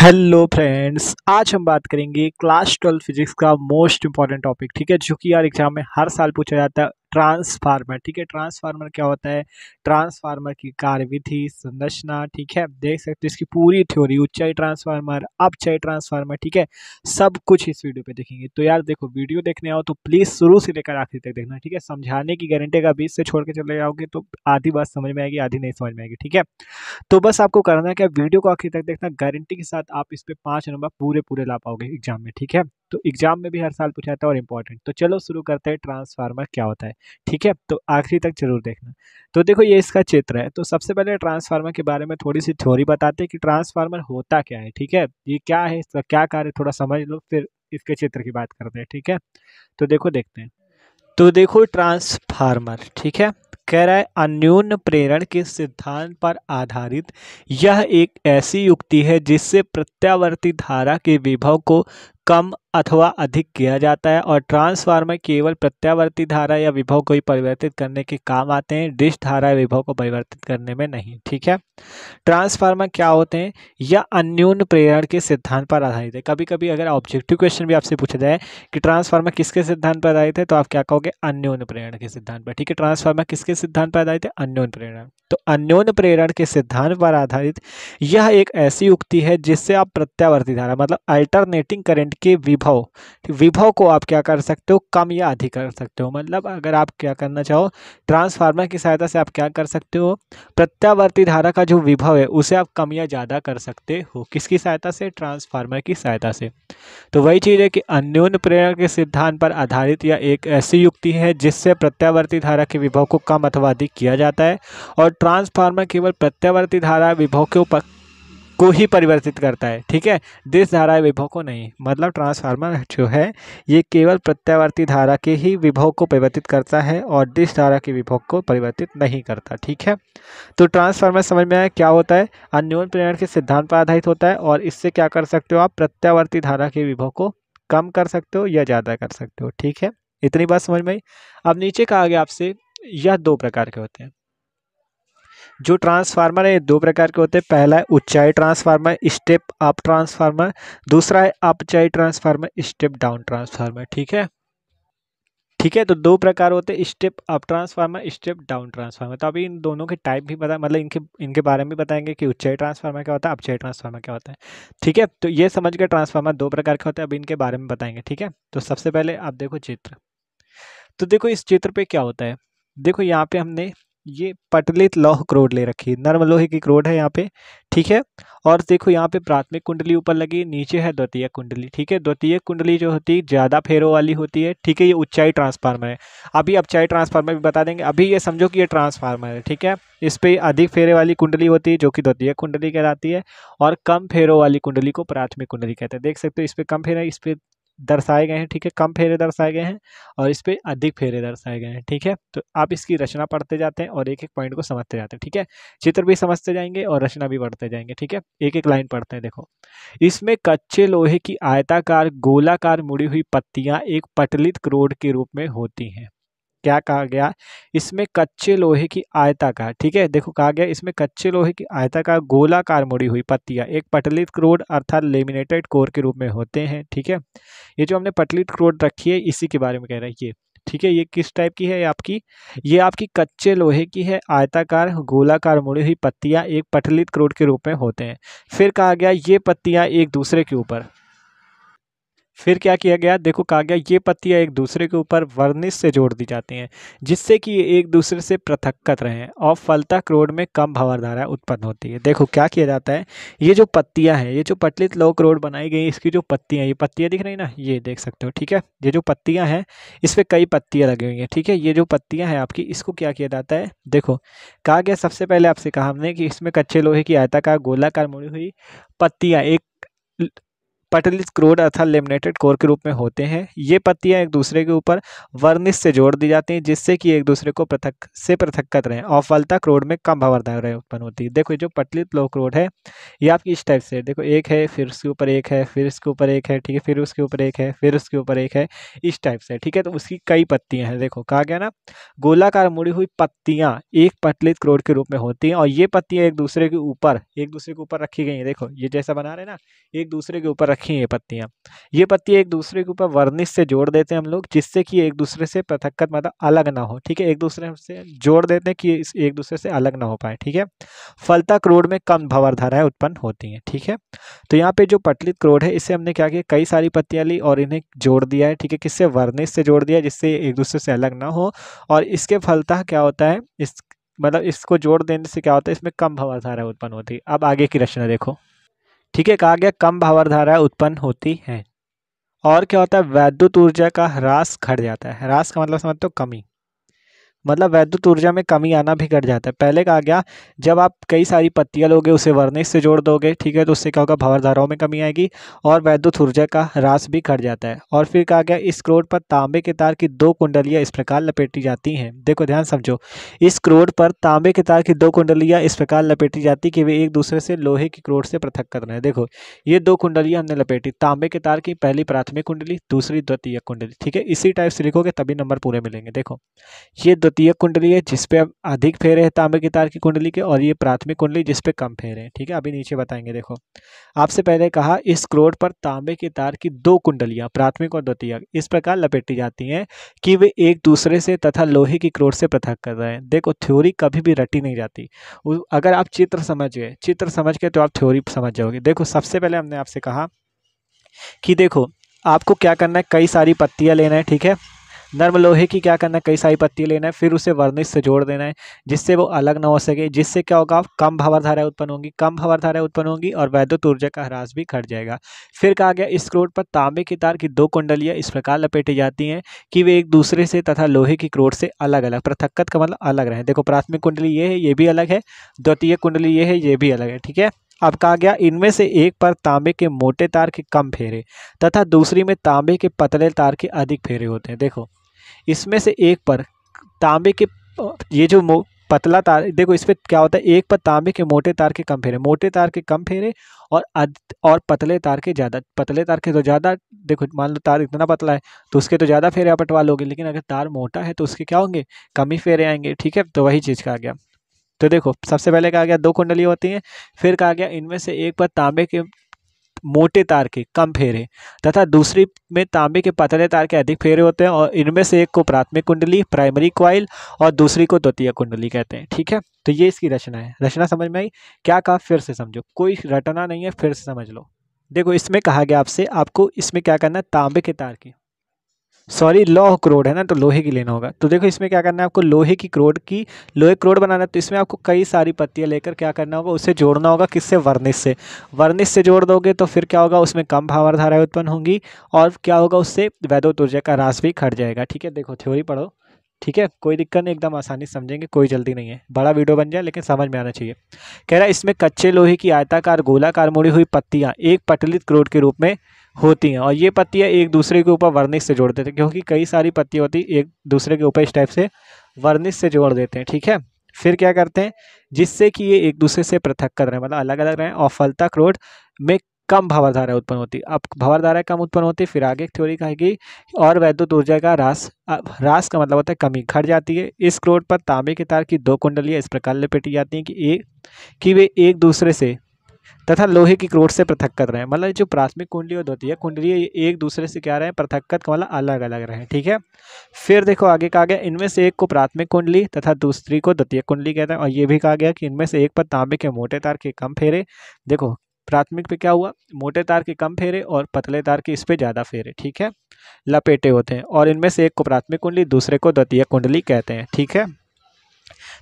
hello friends आज हम बात करेंगे क्लास ट्वेल्व फिजिक्स का मोस्ट इंपॉर्टेंट टॉपिक ठीक है जो कि यार एग्जाम में हर साल पूछा जाता है ट्रांसफार्मर ठीक है ट्रांसफार्मर क्या होता है ट्रांसफार्मर की कार्यविधि संरचना ठीक है देख सकते हो इसकी पूरी थ्योरी ऊंचाई ट्रांसफार्मर अपचाई ट्रांसफार्मर ठीक है सब कुछ इस वीडियो पे देखेंगे तो यार देखो वीडियो देखने आओ तो प्लीज़ शुरू से लेकर आखिरी तक देखना ठीक है समझाने की गारंटी का बीच से छोड़ के चले जाओगे तो आधी बात समझ में आएगी आधी नहीं समझ में आएगी ठीक है तो बस आपको करना क्या वीडियो को आखिर तक देखना गारंटी के साथ आप इस पर पाँच नंबर पूरे पूरे ला पाओगे एग्जाम में ठीक है तो एग्जाम में भी हर साल पूछा जाता है और इम्पोर्टेंट तो चलो शुरू करते हैं ट्रांसफार्मर क्या होता है ठीक है तो आखिरी तक जरूर देखना तो देखो ये इसका चित्र है तो सबसे पहले ट्रांसफार्मर के बारे में थोड़ी सी थ्योरी बताते हैं कि ट्रांसफार्मर होता क्या है ठीक है ये क्या है इसका क्या कार्य थोड़ा समझ लो फिर इसके चित्र की बात करते हैं ठीक है तो देखो देखते हैं तो देखो ट्रांसफार्मर ठीक है कह रहा है अन्यून प्रेरण के सिद्धांत पर आधारित यह एक ऐसी युक्ति है जिससे प्रत्यावर्ती धारा के विभव को कम अथवा अधिक किया जाता है और ट्रांसफार्मर केवल प्रत्यावर्ती धारा या विभव को ही परिवर्तित करने के काम आते हैं डिश धारा या विभव को परिवर्तित करने में नहीं ठीक है ट्रांसफार्मर क्या होते हैं या अन्यून प्रेरण के सिद्धांत पर आधारित है कभी कभी अगर ऑब्जेक्टिव क्वेश्चन भी आपसे पूछा जाए कि ट्रांसफार्मर किसके सिद्धांत पर आधारित है तो आप क्या कहोगे अन्यून प्रेरण के सिद्धांत पर ठीक है ट्रांसफार्मर किसके सिद्धांत पर आधारित है अन्यून प्रेरण तो अन्योन प्रेरण के सिद्धांत पर आधारित यह एक ऐसी उक्ति है जिससे आप प्रत्यावर्ती धारा मतलब अल्टरनेटिंग करेंट करंट के विभव विभव को आप क्या कर सकते हो कम या अधिक कर सकते हो मतलब अगर आप क्या करना चाहो ट्रांसफार्मर की सहायता से आप क्या कर सकते हो प्रत्यावर्ती धारा का जो विभव है उसे आप कम या ज़्यादा कर सकते हो किसकी सहायता से ट्रांसफार्मर की सहायता से तो वही चीज़ है कि अन्योन प्रेरणा के सिद्धांत पर आधारित या एक ऐसी युक्ति है जिससे प्रत्यावर्ती धारा के विभव को कम अथवा अधिक किया जाता है और ट्रांसफार्मर केवल प्रत्यावर्ती धारा विभव के ऊपर को ही परिवर्तित करता है ठीक है देश धारा विभव को नहीं मतलब ट्रांसफार्मर जो है ये केवल प्रत्यावर्ती धारा के ही विभव को परिवर्तित करता है और देश धारा के विभव को परिवर्तित नहीं करता ठीक है तो ट्रांसफार्मर समझ में आया क्या होता है अन्योन प्रेरण के सिद्धांत पर आधारित होता है और इससे क्या कर सकते हो आप प्रत्यावर्ती धारा के विभव को कम कर सकते हो या ज़्यादा कर सकते हो ठीक है इतनी बात समझ में आई अब नीचे कहा गया आपसे यह दो प्रकार के होते हैं जो ट्रांसफार्मर है दो प्रकार के होते हैं पहला है ऊंचाई ट्रांसफार्मर स्टेप अप ट्रांसफार्मर दूसरा है अपचाई ट्रांसफार्मर स्टेप डाउन ट्रांसफार्मर ठीक है ठीक है तो दो प्रकार होते हैं step up transformer step down transformer तो अभी इन दोनों के टाइप भी बताए मतलब इनके इनके बारे में बताएंगे कि उच्चाई ट्रांसफार्मर क्या होता है अपचाई ट्रांसफार्मर क्या होता है ठीक है तो ये समझ के ट्रांसफार्मर दो प्रकार के होते हैं अभी इनके बारे में बताएंगे ठीक है तो सबसे पहले आप देखो चित्र तो देखो इस चित्र पर क्या होता है देखो यहाँ पर हमने ये पटलित लौह क्रोड ले रखी है नर्म लोहे की क्रोड है यहाँ पे ठीक है और देखो यहाँ पे प्राथमिक कुंडली ऊपर लगी नीचे है द्वितीय कुंडली ठीक है द्वितीय कुंडली जो होती है ज़्यादा फेरों वाली होती है ठीक है ये उच्चाई ट्रांसफार्मर है अभी अपचाई ट्रांसफार्मर भी बता देंगे अभी ये समझो कि ये ट्रांसफार्मर है ठीक है इस पर अधिक फेरे वाली कुंडली होती है जो कि द्वितीय कुंडली कहलाती है और कम फेरों वाली कुंडली को प्राथमिक कुंडली कहते हैं देख सकते हो इस पर कम फेरा इस पर दर्शाए गए हैं ठीक है कम फेरे दर्शाए गए हैं और इस पर अधिक फेरे दर्शाए गए हैं ठीक है तो आप इसकी रचना पढ़ते जाते हैं और एक एक पॉइंट को समझते जाते हैं ठीक है चित्र भी समझते जाएंगे और रचना भी पढ़ते जाएंगे ठीक है एक एक लाइन पढ़ते हैं देखो इसमें कच्चे लोहे की आयताकार गोलाकार मुड़ी हुई पत्तियाँ एक पटलित क्रोड के रूप में होती हैं क्या कहा गया इसमें कच्चे लोहे की आयताकार ठीक है देखो कहा गया इसमें कच्चे लोहे की आयताकार गोलाकार मुड़ी हुई पत्तियां एक पटलित क्रोड अर्थात लेमिनेटेड कोर के रूप में होते हैं ठीक है ये जो हमने पटलित क्रोड रखी है इसी के बारे में कह रहे हैं ये ठीक है ये किस टाइप की है आपकी ये आपकी कच्चे लोहे की है आयताकार गोलाकार मुड़ी हुई पत्तियाँ एक पटलित क्रोड के रूप में होते हैं फिर कहा गया ये पत्तियाँ एक दूसरे के ऊपर फिर क्या किया गया देखो कहा गया ये पत्तियाँ एक दूसरे के ऊपर वर्निश से जोड़ दी जाती हैं जिससे कि ये एक दूसरे से पृथक्कत रहें और फलता क्रोड में कम भंवरधारा उत्पन्न होती है देखो क्या किया जाता है ये जो पत्तियाँ हैं ये जो पटलित लोक क्रोड बनाई गई इसकी जो पत्तियाँ ये पत्तियाँ दिख रही ना ये देख सकते हो ठीक है ये जो पत्तियाँ हैं इस पर कई पत्तियाँ लगी हुई हैं ठीक है ये जो पत्तियाँ हैं आपकी इसको क्या किया जाता है देखो कहा गया सबसे पहले आपसे कहा हमने कि इसमें कच्चे लोहे की आयताकार गोलाकार मुड़ी हुई पत्तियाँ एक पटलित क्रोड अर्थात लेमिनेटेड कोर के रूप में होते हैं ये पत्तियाँ एक दूसरे के ऊपर वर्निश से जोड़ दी जाती हैं जिससे कि एक दूसरे को पृथक से पृथकत रहें अफलता क्रोड में कम भंवरदार उत्पन्न होती है देखो जो पटलित लो क्रोड है ये आपकी इस टाइप से देखो एक है फिर उसके ऊपर एक है फिर उसके ऊपर एक है ठीक है फिर उसके ऊपर एक है फिर उसके ऊपर एक है इस टाइप से ठीक है तो उसकी कई पत्तियाँ हैं देखो कहा गया ना गोलाकार मुड़ी हुई पत्तियाँ एक पटलित क्रोड के रूप में होती हैं और ये पत्तियाँ एक दूसरे के ऊपर एक दूसरे के ऊपर रखी गई हैं देखो ये जैसा बना रहे ना एक दूसरे के ऊपर रखी हैं पत्तियाँ ये पत्तियाँ एक दूसरे के ऊपर वर्निश से जोड़ देते हैं हम लोग जिससे कि एक दूसरे से पृथक्कत मतलब अलग ना हो ठीक है एक दूसरे से जोड़ देते हैं कि एक दूसरे से अलग ना हो पाए ठीक है फलता क्रोड में कम भंवरधाराएँ उत्पन्न होती हैं ठीक है तो यहाँ पे जो पटलित क्रोड है इसे हमने क्या किया कई सारी पत्तियाँ ली और इन्हें जोड़ दिया है ठीक है किससे वर्निश से जोड़ दिया जिससे एक दूसरे से अलग ना हो और इसके फलता क्या होता है इस मतलब इसको जोड़ देने से क्या होता है इसमें कम भंवर उत्पन्न होती है अब आगे की रचना देखो ठीक है कहा गया कम धाराएं उत्पन्न होती हैं और क्या होता है वैद्युत ऊर्जा का ह्रास घट जाता है ह्रास का मतलब समझते हो कमी मतलब वैद्युत ऊर्जा में कमी आना भी घट जाता है पहले का आ गया जब आप कई सारी पत्तियाँ लोगे उसे वर्निश से जोड़ दोगे ठीक है तो उससे क्या होगा भंवर धाराओं में कमी आएगी और वैद्युत ऊर्जा का रास भी घट जाता है और फिर कहा गया इस क्रोड पर तांबे के तार की दो कुंडलियाँ इस प्रकार लपेटी जाती हैं देखो ध्यान समझो इस क्रोड पर तांबे के तार की दो कुंडलियाँ इस प्रकार लपेटी जाती कि वे एक दूसरे से लोहे की क्रोड से पृथक कर रहे हैं देखो ये दो कुंडलियाँ हमने लपेटी तांबे के तार की पहली प्राथमिक कुंडली दूसरी द्वितीय कुंडली ठीक है इसी टाइप से लिखोगे तभी नंबर पूरे मिलेंगे देखो ये द्वितीय कुंडली है जिसपे अधिक फेरे है तांबे की तार की कुंडली के और ये प्राथमिक कुंडली जिसपे कम फेरे हैं ठीक है अभी नीचे बताएंगे देखो आपसे पहले कहा इस क्रोड पर तांबे की तार की दो कुंडलियां प्राथमिक और द्वितीय इस प्रकार लपेटी जाती हैं कि वे एक दूसरे से तथा लोहे की क्रोड से पृथक कर रहे हैं देखो थ्योरी कभी भी रटी नहीं जाती अगर आप चित्र समझ गए चित्र समझ गए तो आप थ्योरी समझ जाओगे देखो सबसे पहले हमने आपसे कहा कि देखो आपको क्या करना है कई सारी पत्तियाँ लेना है ठीक है नर्म लोहे की क्या करना है कई सारी पत्ती लेना है फिर उसे वर्निश से जोड़ देना है जिससे वो अलग ना हो सके जिससे क्या होगा कम भंवरधाराएं उत्पन्न होंगी कम भंवरधाराएं उत्पन्न होंगी और वैद्युत ऊर्जा का ह्रास भी घट जाएगा फिर कहा गया इस क्रोड पर तांबे की तार की दो कुंडलियाँ इस प्रकार लपेटी जाती हैं कि वे एक दूसरे से तथा लोहे की क्रोड से अलग अलग पृथक्कत का मतलब अलग रहें देखो प्राथमिक कुंडली ये है ये भी अलग है द्वितीय कुंडली ये है ये भी अलग है ठीक है अब कहा गया इनमें से एक पर तांबे के मोटे तार के कम फेरे तथा दूसरी में तांबे के पतले तार के अधिक फेरे होते हैं देखो इसमें से एक पर तांबे के ये जो पतला तार देखो इस पर क्या होता है एक पर तांबे के मोटे तार के कम फेरे मोटे तार के कम फेरे और और पतले तार के ज़्यादा पतले तार के तो ज़्यादा देखो मान लो तार इतना पतला है तो उसके तो ज़्यादा फेरे आप पटवा लोगे लेकिन अगर तार मोटा है तो उसके क्या होंगे कम ही फेरे आएंगे ठीक है तो वही चीज़ कहा गया तो देखो सबसे पहले कहा गया दो कुंडली होती हैं फिर कहा गया इनमें से एक पर तांबे के मोटे तार के कम फेरे तथा दूसरी में तांबे के पतले तार के अधिक फेरे होते हैं और इनमें से एक को प्राथमिक कुंडली प्राइमरी क्वाइल और दूसरी को द्वितीय कुंडली कहते हैं ठीक है तो ये इसकी रचना है रचना समझ में आई क्या कहा फिर से समझो कोई रटना नहीं है फिर से समझ लो देखो इसमें कहा गया आपसे आपको इसमें क्या करना है तांबे के तार की सॉरी लोह क्रोड है ना तो लोहे की लेना होगा तो देखो इसमें क्या करना है आपको लोहे की क्रोड की लोहे क्रोड बनाना है तो इसमें आपको कई सारी पत्तियाँ लेकर क्या करना होगा उसे जोड़ना होगा किससे वर्निश से वर्निश से जोड़ दोगे तो फिर क्या होगा उसमें कम भावर धाराएं उत्पन्न होंगी और क्या होगा उससे वैदोत ऊर्जा का रास भी खट जाएगा ठीक है देखो थ्योरी पढ़ो ठीक है कोई दिक्कत नहीं एकदम आसानी समझेंगे कोई जल्दी नहीं है बड़ा वीडियो बन जाए लेकिन समझ में आना चाहिए कह रहा है इसमें कच्चे लोहे की आयताकार गोलाकार मुड़ी हुई पत्तियाँ एक पटलित क्रोड के रूप में होती हैं और ये पत्तियाँ एक दूसरे के ऊपर वर्निश से जोड़ देते हैं क्योंकि कई सारी पत्तियाँ होती एक दूसरे के ऊपर इस टाइप से वर्निश से जोड़ देते हैं ठीक है फिर क्या करते हैं जिससे कि ये एक दूसरे से पृथक कर रहे हैं मतलब अलग अलग रहें और फलता क्रोड में कम भावर उत्पन्न होती अब भावर धारा कम उत्पन्न होती फिर आगे एक थ्योरी कहेगी और वैद्युत ऊर्जा का रास रास का मतलब होता है कमी घट जाती है इस क्रोड पर तांबे के तार की दो कुंडलियाँ इस प्रकार लपेटी जाती हैं कि एक कि वे एक दूसरे से तथा लोहे की क्रोड से पृथक कर रहे हैं मतलब जो प्राथमिक कुंडली और द्वितीय कुंडली ये एक दूसरे से क्या रहे हैं का मतलब अलग अलग रहे हैं ठीक है फिर देखो आगे कहा गया इनमें से एक को प्राथमिक कुंडली तथा दूसरी को द्वितीय कुंडली कहते हैं और ये भी कहा गया कि इनमें से एक पर तांबे के मोटे तार के कम फेरे देखो प्राथमिक पे क्या हुआ मोटे तार के कम फेरे और पतले तार के इस पे ज़्यादा फेरे ठीक है लपेटे होते हैं और इनमें से एक को प्राथमिक कुंडली दूसरे को द्वितीय कुंडली कहते हैं ठीक है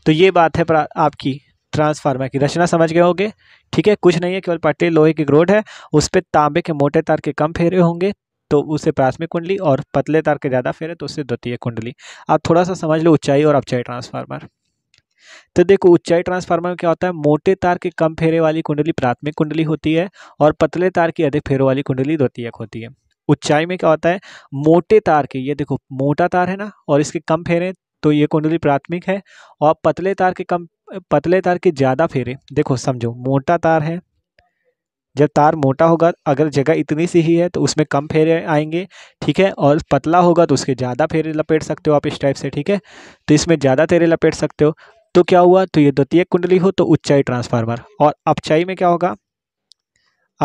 तो ये बात है आपकी ट्रांसफार्मर की रचना समझ गए होंगे ठीक है कुछ नहीं है केवल पट्टी लोहे की ग्रोड है उस पर तांबे के मोटे तार के कम फेरे होंगे तो उसे प्राथमिक कुंडली और पतले तार के ज़्यादा फेरे तो उससे द्वितीय कुंडली आप थोड़ा सा समझ लो ऊंचाई और अपचाई ट्रांसफार्मर तो देखो ऊंचाई ट्रांसफार्मर में क्या होता है मोटे तार की कम फेरे वाली कुंडली प्राथमिक कुंडली होती है और पतले तार की अधिक फेरों वाली कुंडली द्वितीयक होती है ऊंचाई में क्या होता है मोटे तार के ये देखो मोटा तार है ना और इसके कम फेरे तो ये कुंडली प्राथमिक है और पतले तार के कम पतले तार के ज़्यादा फेरे देखो समझो मोटा तार है जब तार मोटा होगा अगर जगह इतनी सी ही है तो उसमें कम फेरे आएंगे ठीक है और पतला होगा तो उसके ज़्यादा फेरे लपेट सकते हो आप इस टाइप से ठीक है तो इसमें ज़्यादा तेरे लपेट सकते हो तो क्या हुआ तो ये द्वितीय कुंडली हो तो उच्चाई ट्रांसफार्मर और अपचाई में क्या होगा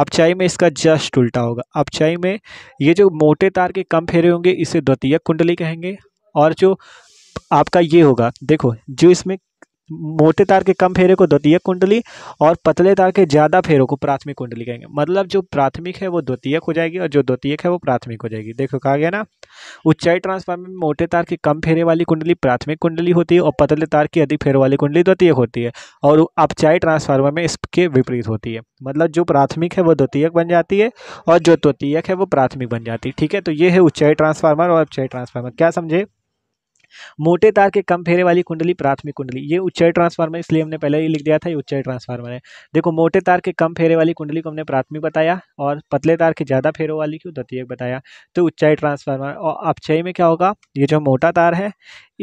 अपचाई में इसका जस्ट उल्टा होगा अपचाई में ये जो मोटे तार के कम फेरे होंगे इसे द्वितीय कुंडली कहेंगे और जो आपका ये होगा देखो जो इसमें मोटे तार के कम फेरे को द्वितीय कुंडली और पतले तार के ज़्यादा फेरों को प्राथमिक कुंडली कहेंगे मतलब जो प्राथमिक है वो द्वितीय हो जाएगी और जो द्वितीय है वो प्राथमिक हो जाएगी देखो कहा गया ना उच्चाई ट्रांसफार्मर में मोटे तार के कम फेरे वाली कुंडली प्राथमिक कुंडली होती है और पतले तार की अधिक फेरों वाली कुंडली द्वितीय होती है और अपचाई ट्रांसफार्मर में इसके विपरीत होती है मतलब जो प्राथमिक है वो द्वितीय बन जाती है और जो द्वितीय है वो प्राथमिक बन जाती है ठीक है तो ये है उच्चाई ट्रांसफार्मर और अपचाई ट्रांसफार्मर क्या समझे मोटे तार के कम फेरे वाली कुंडली प्राथमिक कुंडली ये उच्चय ट्रांसफार्मर इसलिए हमने पहले ही लिख दिया था ये उच्चय ट्रांसफार्मर है देखो मोटे तार के कम फेरे वाली कुंडली को हमने प्राथमिक बताया और पतले तार के ज़्यादा फेरों वाली को द्वितीयक बताया तो उच्चय ट्रांसफार्मर और अपचय में क्या होगा ये जो मोटा तार है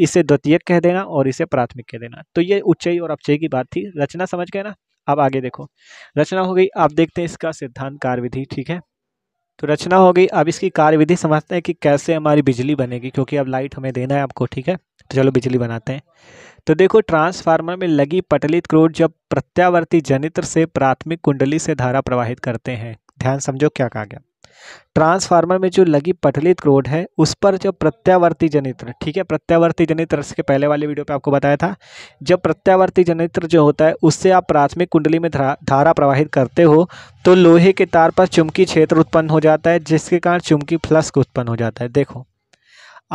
इसे द्वितीयक कह देना और इसे प्राथमिक कह देना तो ये उच्चय और अपचय की बात थी रचना समझ गए ना अब आगे देखो रचना हो गई आप देखते हैं इसका सिद्धांत कार्य विधि ठीक है तो रचना हो गई अब इसकी कार्यविधि समझते हैं कि कैसे हमारी बिजली बनेगी क्योंकि अब लाइट हमें देना है आपको ठीक है तो चलो बिजली बनाते हैं तो देखो ट्रांसफार्मर में लगी पटलित क्रोड जब प्रत्यावर्ती जनित्र से प्राथमिक कुंडली से धारा प्रवाहित करते हैं ध्यान समझो क्या कहा गया ट्रांसफार्मर में जो लगी पटलित क्रोड है उस पर जो प्रत्यावर्ती जनित्र ठीक है प्रत्यावर्ती जनित्र के पहले वाले वीडियो पे आपको बताया था जब प्रत्यावर्ती जनित्र जो होता है उससे आप प्राथमिक कुंडली में धारा प्रवाहित करते हो तो लोहे के तार पर चुमकी क्षेत्र उत्पन्न हो जाता है जिसके कारण चुमकी फ्लस्क उत्पन्न हो जाता है देखो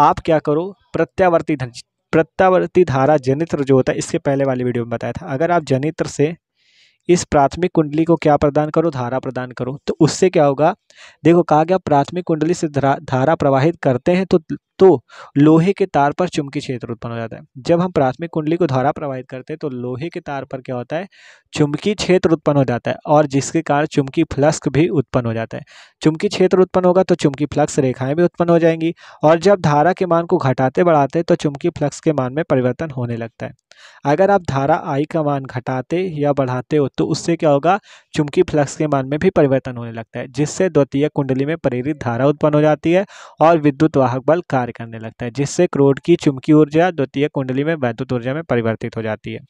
आप क्या करो प्रत्यावर्ती प्रत्यावर्ती धारा जनित्र जो होता है इसके पहले वाले वीडियो में बताया था अगर आप जनित्र से इस प्राथमिक कुंडली को क्या प्रदान करो धारा प्रदान करो तो उससे क्या होगा देखो कहा गया प्राथमिक कुंडली से धारा प्रवाहित करते हैं तो तो लोहे के तार पर चुंबकीय क्षेत्र उत्पन्न हो जाता है जब हम प्राथमिक कुंडली को धारा प्रवाहित करते हैं तो लोहे के तार पर क्या होता है चुंबकीय क्षेत्र उत्पन्न हो जाता है और जिसके कारण चुंबकीय फ्लक्स भी उत्पन्न हो जाता है चुंबकीय क्षेत्र उत्पन्न होगा तो चुंबकीय फ्लक्स रेखाएं भी उत्पन्न हो जाएंगी और जब धारा के मान को घटाते बढ़ाते तो चुंबकीय फ्लक्स के मान में परिवर्तन होने लगता है अगर आप धारा आई का मान घटाते या बढ़ाते हो तो उससे क्या होगा चुंबकीय फ्लक्स के मान में भी परिवर्तन होने लगता है जिससे द्वितीय कुंडली में प्रेरित धारा उत्पन्न हो जाती है और विद्युत वाहक बल कार्य कार्य करने लगता है जिससे क्रोध की चुमकी ऊर्जा द्वितीय कुंडली में वैद्युत ऊर्जा में परिवर्तित हो जाती है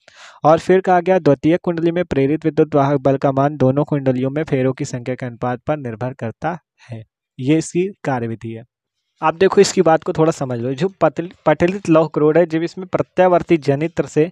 और फिर कहा गया द्वितीय कुंडली में प्रेरित विद्युत वाहक बल का मान दोनों कुंडलियों में फेरों की संख्या के अनुपात पर निर्भर करता है ये इसकी कार्यविधि है आप देखो इसकी बात को थोड़ा समझ लो जो पतल पटलित लौह क्रोड है जब इसमें प्रत्यावर्ती जनित्र से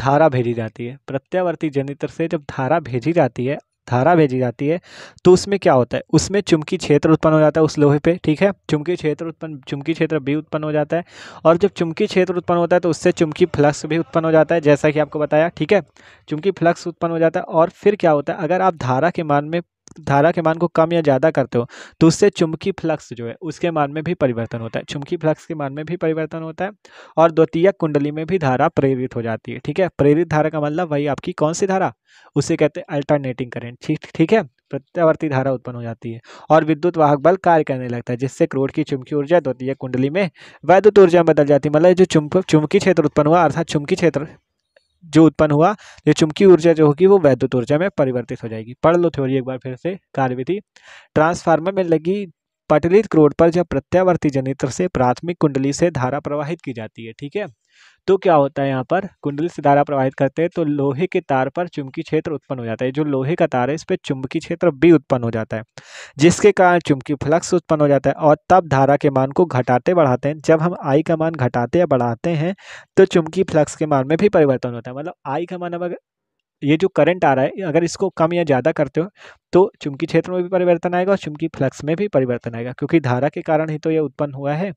धारा भेजी जाती है प्रत्यावर्ती जनित्र से जब धारा भेजी जाती है धारा भेजी जाती है तो उसमें क्या होता है उसमें चुमकी क्षेत्र उत्पन्न हो जाता है उस लोहे पे ठीक है चुमकी क्षेत्र उत्पन्न चुमकी क्षेत्र भी उत्पन्न हो जाता है और जब चुमकी क्षेत्र उत्पन्न होता है तो उससे चुमकी फ्लक्स भी उत्पन्न हो जाता है जैसा कि आपको बताया ठीक है चुमकी फ्लक्स उत्पन्न हो जाता है और फिर क्या होता है अगर आप धारा के मान में धारा के मान को कम या ज़्यादा करते हो तो उससे चुंबकीय फ्लक्स जो है उसके मान में भी परिवर्तन होता है चुंबकीय फ्लक्स के मान में भी परिवर्तन होता है और द्वितीय कुंडली में भी धारा प्रेरित हो जाती है ठीक है प्रेरित धारा का मतलब वही आपकी कौन सी धारा उसे कहते हैं अल्टरनेटिंग करेंट ठीक ठीक है प्रत्यावर्ती धारा उत्पन्न हो जाती है और विद्युत वाहक बल कार्य करने लगता है जिससे क्रोड की चुमकी ऊर्जा द्वितीय कुंडली में वैद्युत ऊर्जा में बदल जाती है मतलब जो चुंब चुंबकीय क्षेत्र उत्पन्न हुआ अर्थात चुंबकीय क्षेत्र जो उत्पन्न हुआ ये चुंबकीय ऊर्जा जो होगी वो वैद्युत ऊर्जा में परिवर्तित हो जाएगी पढ़ लो थ्योरी एक बार फिर से कार्यविधि ट्रांसफार्मर में लगी पटलित क्रोड पर जब प्रत्यावर्ती जनित्र से प्राथमिक कुंडली से धारा प्रवाहित की जाती है ठीक है तो क्या होता है यहाँ पर कुंडली से धारा प्रवाहित करते हैं तो लोहे के तार पर चुंबकीय क्षेत्र उत्पन्न हो जाता है जो लोहे का तार है इस पर चुंबकीय क्षेत्र भी उत्पन्न हो जाता है जिसके कारण चुंबकीय फ्लक्स उत्पन्न हो जाता है और तब धारा के मान को घटाते बढ़ाते हैं जब हम आई का मान घटाते या बढ़ाते हैं तो चुंबकीय फ्लक्स के मान में भी परिवर्तन होता है मतलब आई का मान अगर ये जो करंट आ रहा है अगर इसको कम या ज़्यादा करते हो तो चुंबकीय क्षेत्र में भी परिवर्तन आएगा और चुंबकीय फ्लक्स में भी परिवर्तन आएगा क्योंकि धारा के कारण ही तो यह उत्पन्न हुआ है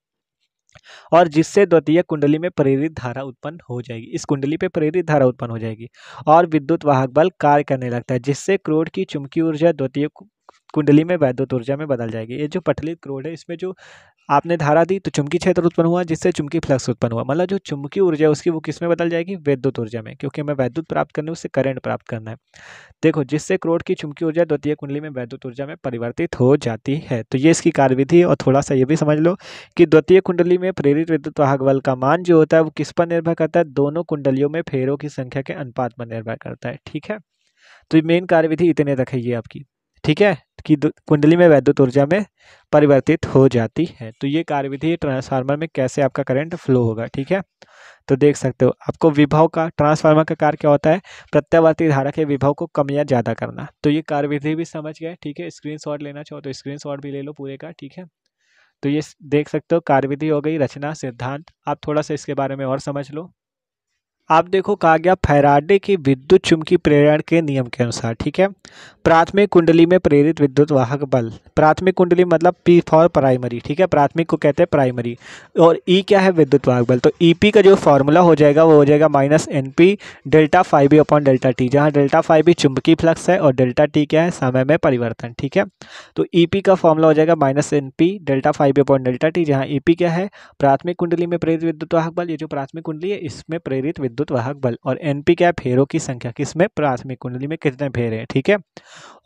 और जिससे द्वितीय कुंडली में प्रेरित धारा उत्पन्न हो जाएगी इस कुंडली पे प्रेरित धारा उत्पन्न हो जाएगी और विद्युत वाहक बल कार्य करने लगता है जिससे क्रोड की चुमकी ऊर्जा द्वितीय कुंडली में वैद्युत ऊर्जा में बदल जाएगी ये जो पटलित क्रोड है इसमें जो आपने धारा दी तो चुंबकीय क्षेत्र उत्पन्न हुआ जिससे चुंबकीय फ्लक्स उत्पन्न हुआ मतलब जो चुंबकीय ऊर्जा है उसकी वो किस में बदल जाएगी वैद्युत ऊर्जा में क्योंकि हमें वैद्युत प्राप्त करने उससे करंट प्राप्त करना है देखो जिससे क्रोड की चुंबकीय ऊर्जा द्वितीय कुंडली में वैद्युत ऊर्जा में परिवर्तित हो जाती है तो ये इसकी कार्यविधि और थोड़ा सा ये भी समझ लो कि द्वितीय कुंडली में प्रेरित विद्युत वाहक बल का मान जो होता है वो किस पर निर्भर करता है दोनों कुंडलियों में फेरों की संख्या के अनुपात पर निर्भर करता है ठीक है तो मेन कार्यविधि इतने तक है ये आपकी ठीक है की कुंडली में वैद्युत ऊर्जा में परिवर्तित हो जाती है तो ये कार्यविधि ट्रांसफार्मर में कैसे आपका करंट फ्लो होगा ठीक है तो देख सकते हो आपको विभव का ट्रांसफार्मर का कार्य क्या होता है प्रत्यावर्ती धारा के विभव को कम या ज़्यादा करना तो ये कार्यविधि भी समझ गए ठीक है स्क्रीन लेना चाहो तो स्क्रीन भी ले लो पूरे का ठीक है तो ये देख सकते हो कार्यविधि हो गई रचना सिद्धांत आप थोड़ा सा इसके बारे में और समझ लो आप देखो कहा गया फैराडे की विद्युत चुंबकीय प्रेरण के नियम के अनुसार ठीक है प्राथमिक कुंडली में प्रेरित विद्युत वाहक बल प्राथमिक कुंडली मतलब पी फॉर प्राइमरी ठीक है प्राथमिक को कहते हैं प्राइमरी और ई e क्या है विद्युत वाहक बल तो ई e का जो फॉर्मूला हो जाएगा वो हो जाएगा minus N P delta phi B upon delta T जहाँ डेल्टा फाइव बी चुंबकीय फ्लक्स है और डेल्टा टी क्या है समय में परिवर्तन ठीक है तो ई e पी का फॉर्मूला हो जाएगा minus N P delta phi B upon delta T जहाँ ई e पी क्या है प्राथमिक कुंडली में प्रेरित विद्युत वाहक बल ये जो प्राथमिक कुंडली है इसमें प्रेरित विद्युत वाहक बल और एन पी कैप फेरों की संख्या किसमें प्राथमिक कुंडली में कितने फेरे हैं ठीक है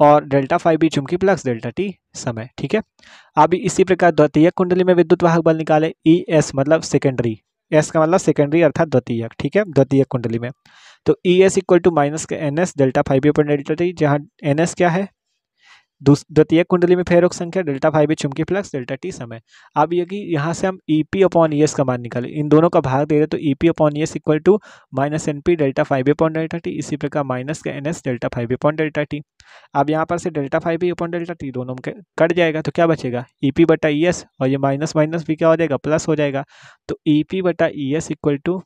और डेल्टा फाइव बी चुमकी प्लस डेल्टा टी समय ठीक है अभी इसी प्रकार द्वितीय कुंडली में विद्युत वाहक बल निकाले ई e एस मतलब सेकेंडरी एस का मतलब सेकेंडरी अर्थात द्वितीय ठीक है द्वितीय कुंडली में तो E S equal to minus के N S delta phi B upon delta T जहाँ एन एस क्या है द्वितीय कुंडली में फेरोक संख्या डेल्टा फाइव चुमकी फ्लक्स डेल्टा टी समय अब यदि यहाँ से हम E P upon E S का मान निकालें इन दोनों का भाग दे रहे तो E P upon E S equal to minus N P delta phi upon delta T इसी प्रकार माइनस का N S delta phi upon delta T अब यहाँ पर से delta phi B upon delta T दोनों के कट जाएगा तो क्या बचेगा ई e पी बटा ई e एस और ये माइनस माइनस भी क्या हो जाएगा प्लस हो जाएगा तो ई e पी बटा E S equal to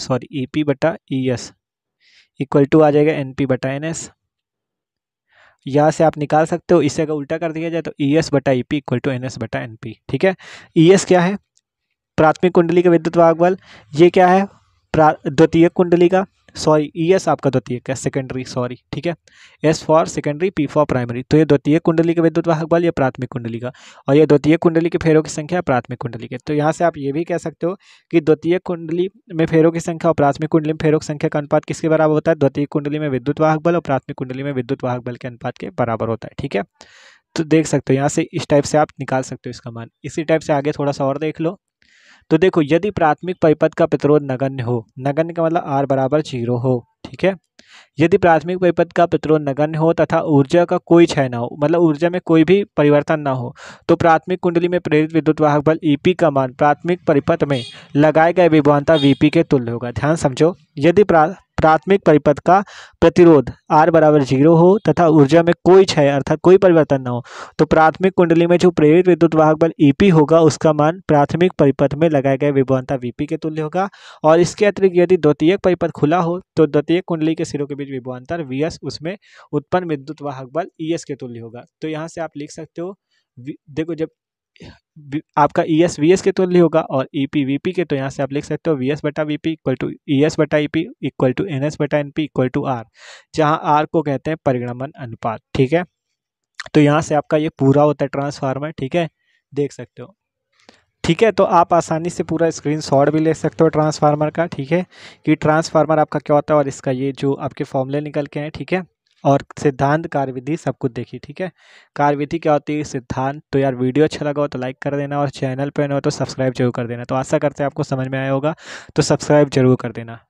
sorry E P बटा ई एस इक्वल टू आ जाएगा एन पी बटा एन एस यहाँ से आप निकाल सकते हो इसे अगर उल्टा कर दिया जाए तो ई e एस बटा E P equal to N S बटा एन पी ठीक है ई e एस क्या है प्राथमिक कुंडली का विद्युत वाग बल ये क्या है द्वितीय कुंडली का सॉरी ई एस आपका द्वितीय है सेकेंडरी सॉरी ठीक है S for secondary P for primary तो ये द्वितीय कुंडली के विद्युत वाहक बल या प्राथमिक कुंडली का और ये द्वितीय कुंडली के फेरों की संख्या प्राथमिक कुंडली के तो यहाँ से आप ये भी कह सकते हो कि द्वितीय कुंडली में फेरों की संख्या और प्राथमिक कुंडली में फेरों की संख्या का अनुपात किसके बराबर होता है द्वितीय कुंडली में विद्युत वाहक बल और प्राथमिक कुंडली में विद्युत वाहक बल के अनुपात के बराबर होता है ठीक है तो देख सकते हो यहाँ से इस टाइप से आप निकाल सकते हो इसका मान इसी टाइप से आगे थोड़ा सा और देख लो तो देखो यदि प्राथमिक परिपथ का प्रतिरोध नगण्य हो नगण्य का मतलब आर बराबर जीरो हो ठीक है यदि प्राथमिक परिपथ का प्रतिरोध नगण्य हो तथा ऊर्जा का कोई क्षय ना हो मतलब ऊर्जा में कोई भी परिवर्तन ना हो तो प्राथमिक कुंडली में प्रेरित विद्युत वाहक बल पी e का मान प्राथमिक परिपथ में लगाए गए विभवानता वीपी के तुल्य होगा ध्यान समझो यदि प्राथमिक परिपथ का प्रतिरोध आर बराबर जीरो हो तथा ऊर्जा में कोई क्षय अर्थात कोई परिवर्तन न हो तो प्राथमिक कुंडली में जो प्रेरित विद्युत वाहक बल ईपी e होगा उसका मान प्राथमिक परिपथ में लगाए गए विभवनता वीपी के तुल्य होगा और इसके अतिरिक्त यदि द्वितीयक परिपथ खुला हो तो द्वितीयक कुंडली के सिरों के बीच विभवंतर वीएस उसमें उत्पन्न विद्युत वाहक बल ई e के तुल्य होगा तो यहाँ से आप लिख सकते हो देखो जब आपका ई एस वी एस के तुल्य तो होगा और ई पी वी पी के तो यहाँ से आप लिख सकते हो वी एस बटा V P equal to E S बटा E P equal to N S बटा N P equal to R जहाँ आर को कहते हैं परिणामन अनुपात ठीक है तो यहाँ से आपका ये पूरा होता है ट्रांसफार्मर ठीक है देख सकते हो ठीक है तो आप आसानी से पूरा स्क्रीन शॉट भी ले सकते हो ट्रांसफार्मर का ठीक है कि ट्रांसफार्मर आपका क्या होता है और इसका ये जो आपके फॉर्मूले निकल के हैं ठीक है और सिद्धांत कार्य विधि सब कुछ देखी ठीक है कार्य विधि क्या होती है सिद्धांत तो यार वीडियो अच्छा लगा हो तो लाइक कर देना और चैनल पर न हो तो सब्सक्राइब जरूर कर देना तो आशा करते हैं आपको समझ में आया होगा तो सब्सक्राइब जरूर कर देना